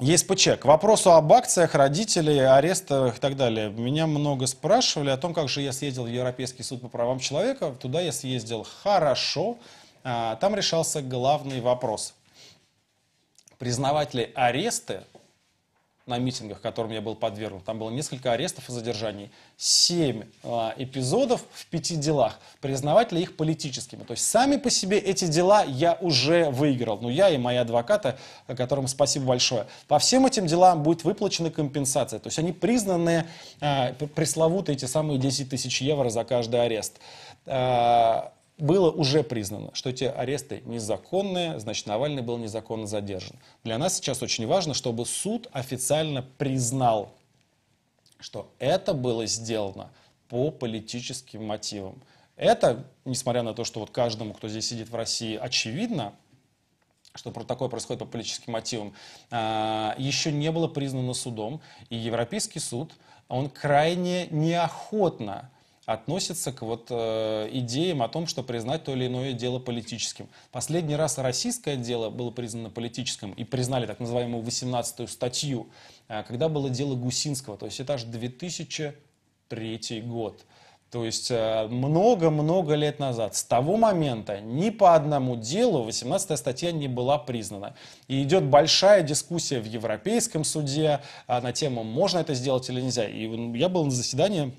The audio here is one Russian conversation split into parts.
ЕСПЧ. К вопросу об акциях, родителей, арестах и так далее. Меня много спрашивали о том, как же я съездил в Европейский суд по правам человека. Туда я съездил хорошо. А, там решался главный вопрос. Признавать ли аресты на митингах, которым я был подвергнут. Там было несколько арестов и задержаний. Семь э, эпизодов в пяти делах. Признавать ли их политическими? То есть сами по себе эти дела я уже выиграл. Ну, я и мои адвокаты, которым спасибо большое. По всем этим делам будет выплачена компенсация. То есть они признаны э, пресловутые эти самые 10 тысяч евро за каждый арест. Э, было уже признано, что эти аресты незаконные, значит, Навальный был незаконно задержан. Для нас сейчас очень важно, чтобы суд официально признал, что это было сделано по политическим мотивам. Это, несмотря на то, что вот каждому, кто здесь сидит в России, очевидно, что такое происходит по политическим мотивам, а, еще не было признано судом. И Европейский суд, он крайне неохотно относится к вот э, идеям о том, что признать то или иное дело политическим. Последний раз российское дело было признано политическим и признали так называемую 18-ю статью, э, когда было дело Гусинского, то есть это аж 2003 год. То есть э, много-много лет назад, с того момента ни по одному делу 18-я статья не была признана. И идет большая дискуссия в Европейском суде э, на тему, можно это сделать или нельзя. И ну, я был на заседании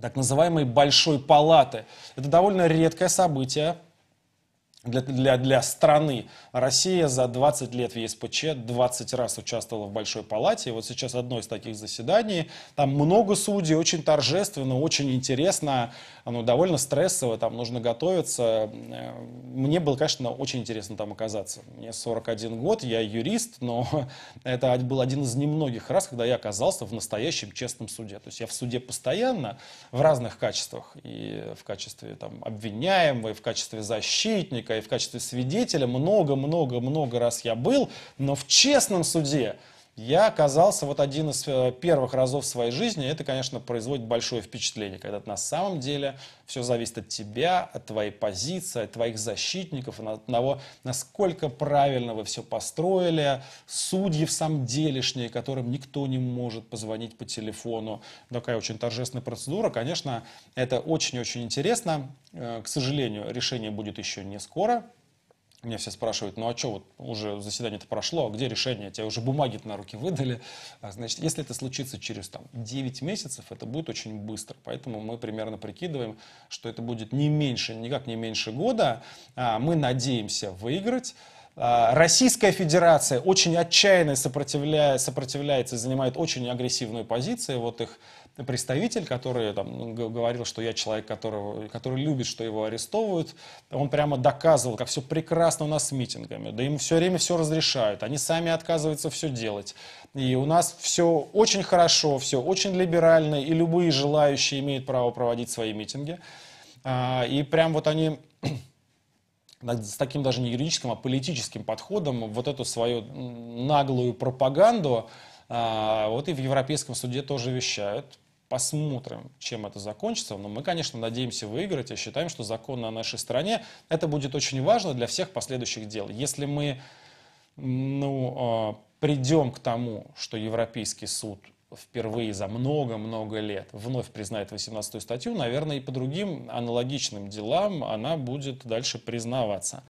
так называемой Большой Палаты. Это довольно редкое событие, для, для, для страны. Россия за 20 лет в ЕСПЧ 20 раз участвовала в Большой Палате. И вот сейчас одно из таких заседаний. Там много судей, очень торжественно, очень интересно, оно ну, довольно стрессово, там нужно готовиться. Э, мне было, конечно, очень интересно там оказаться. Мне 41 год, я юрист, но это был один из немногих раз, когда я оказался в настоящем честном суде. То есть я в суде постоянно, в разных качествах. И в качестве там, обвиняемого, и в качестве защитника, и в качестве свидетеля много-много-много раз я был, но в честном суде я оказался вот один из э, первых разов в своей жизни. Это, конечно, производит большое впечатление, когда на самом деле все зависит от тебя, от твоей позиции, от твоих защитников, от того, насколько правильно вы все построили. Судьи в самом делешние, которым никто не может позвонить по телефону. Такая очень торжественная процедура. Конечно, это очень-очень интересно. Э, к сожалению, решение будет еще не скоро. Меня все спрашивают, ну а что, вот уже заседание-то прошло, а где решение? Тебе уже бумаги на руки выдали. А, значит, если это случится через там, 9 месяцев, это будет очень быстро. Поэтому мы примерно прикидываем, что это будет не меньше, никак не меньше года. А, мы надеемся выиграть. А, Российская Федерация очень отчаянно сопротивляется, сопротивляется, занимает очень агрессивную позицию. Вот их представитель, который там, ну, говорил, что я человек, которого, который любит, что его арестовывают, он прямо доказывал, как все прекрасно у нас с митингами. Да им все время все разрешают, они сами отказываются все делать. И у нас все очень хорошо, все очень либерально, и любые желающие имеют право проводить свои митинги. А, и прям вот они с таким даже не юридическим, а политическим подходом вот эту свою наглую пропаганду а, вот и в Европейском суде тоже вещают. Посмотрим, чем это закончится. Но мы, конечно, надеемся выиграть и считаем, что закон на нашей стороне. Это будет очень важно для всех последующих дел. Если мы ну, а, придем к тому, что Европейский суд впервые за много-много лет вновь признает 18 статью, наверное, и по другим аналогичным делам она будет дальше признаваться.